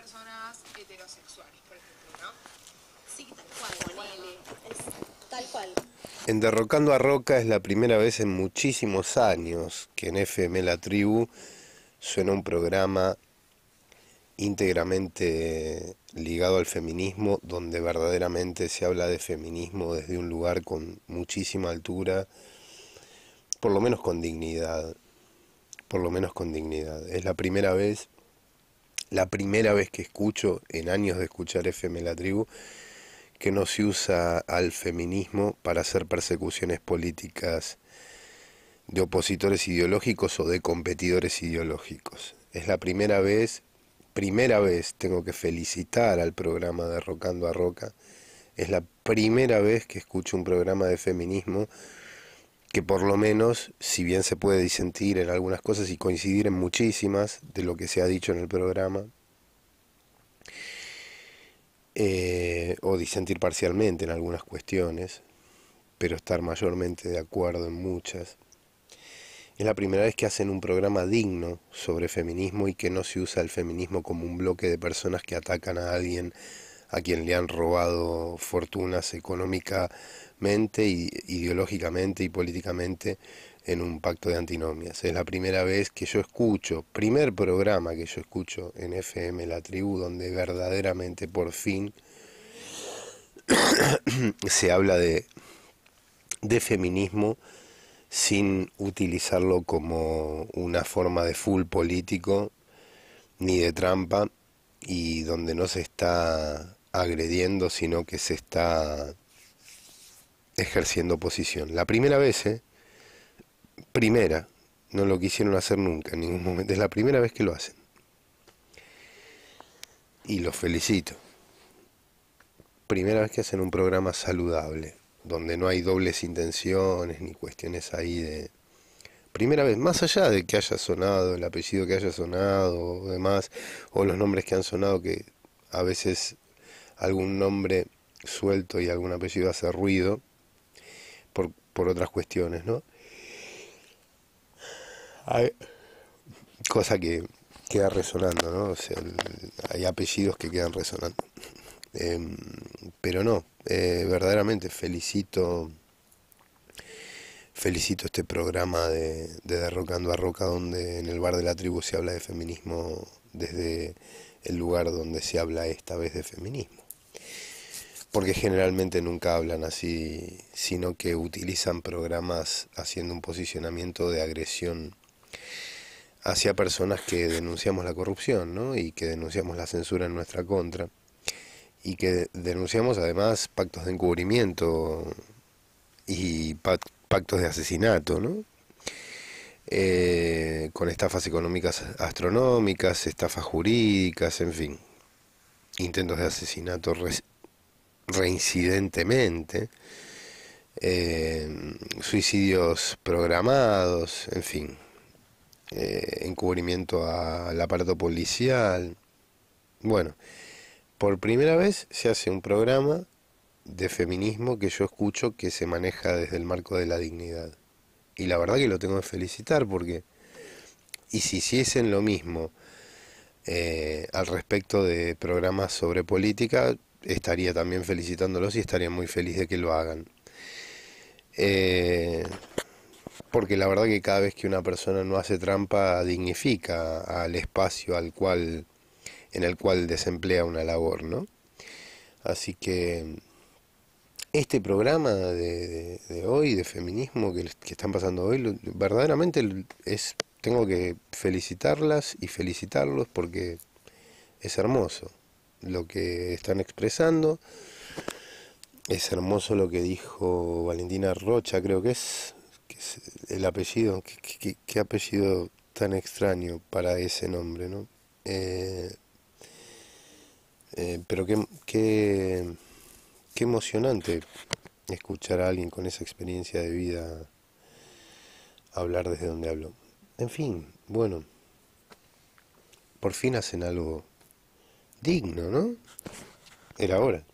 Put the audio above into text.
personas heterosexuales, por ejemplo, ¿no? Sí, tal cual, tal cual. En Derrocando a Roca es la primera vez en muchísimos años que en FM La Tribu suena un programa íntegramente ligado al feminismo, donde verdaderamente se habla de feminismo desde un lugar con muchísima altura, por lo menos con dignidad, por lo menos con dignidad. Es la primera vez la primera vez que escucho, en años de escuchar FM La Tribu, que no se usa al feminismo para hacer persecuciones políticas de opositores ideológicos o de competidores ideológicos. Es la primera vez, primera vez tengo que felicitar al programa de Rocando a Roca, es la primera vez que escucho un programa de feminismo que por lo menos, si bien se puede disentir en algunas cosas y coincidir en muchísimas de lo que se ha dicho en el programa, eh, o disentir parcialmente en algunas cuestiones, pero estar mayormente de acuerdo en muchas, es la primera vez que hacen un programa digno sobre feminismo y que no se usa el feminismo como un bloque de personas que atacan a alguien a quien le han robado fortunas económicamente, ideológicamente y políticamente en un pacto de antinomias. Es la primera vez que yo escucho, primer programa que yo escucho en FM La Tribu, donde verdaderamente por fin se habla de, de feminismo sin utilizarlo como una forma de full político ni de trampa y donde no se está agrediendo, sino que se está ejerciendo oposición. La primera vez, ¿eh? primera, no lo quisieron hacer nunca, en ningún momento, es la primera vez que lo hacen. Y los felicito. Primera vez que hacen un programa saludable, donde no hay dobles intenciones ni cuestiones ahí de... Primera vez, más allá de que haya sonado, el apellido que haya sonado, o demás, o los nombres que han sonado que a veces algún nombre suelto y algún apellido hace ruido por, otras cuestiones, ¿no? Hay, cosa que queda resonando, ¿no? O sea, hay apellidos que quedan resonando. Em, pero no, eh, verdaderamente felicito felicito este programa de, de, Derrocando a Roca, donde en el bar de la tribu se habla de feminismo desde el lugar donde se habla esta vez de feminismo porque generalmente nunca hablan así, sino que utilizan programas haciendo un posicionamiento de agresión hacia personas que denunciamos la corrupción, ¿no? Y que denunciamos la censura en nuestra contra. Y que denunciamos además pactos de encubrimiento y pactos de asesinato, ¿no? Eh, con estafas económicas astronómicas, estafas jurídicas, en fin, intentos de asesinato reincidentemente, eh, suicidios programados, en fin, eh, encubrimiento al aparato policial. Bueno, por primera vez se hace un programa de feminismo que yo escucho que se maneja desde el marco de la dignidad. Y la verdad que lo tengo que felicitar porque, y si hiciesen lo mismo eh, al respecto de programas sobre política, estaría también felicitándolos y estaría muy feliz de que lo hagan. Eh, porque la verdad que cada vez que una persona no hace trampa dignifica al espacio al cual en el cual desemplea una labor, ¿no? Así que este programa de, hoy, de feminismo que, que están pasando hoy, verdaderamente es tengo que felicitarlas y felicitarlos porque es hermoso lo que están expresando. Es hermoso lo que dijo Valentina Rocha, creo que es, el apellido. Qué, apellido tan extraño para ese nombre, ¿no? Eh, eh, pero qué, qué, qué emocionante escuchar a alguien con esa experiencia de vida hablar desde donde hablo. En fin, bueno, por fin hacen algo digno, ¿no? Era hora.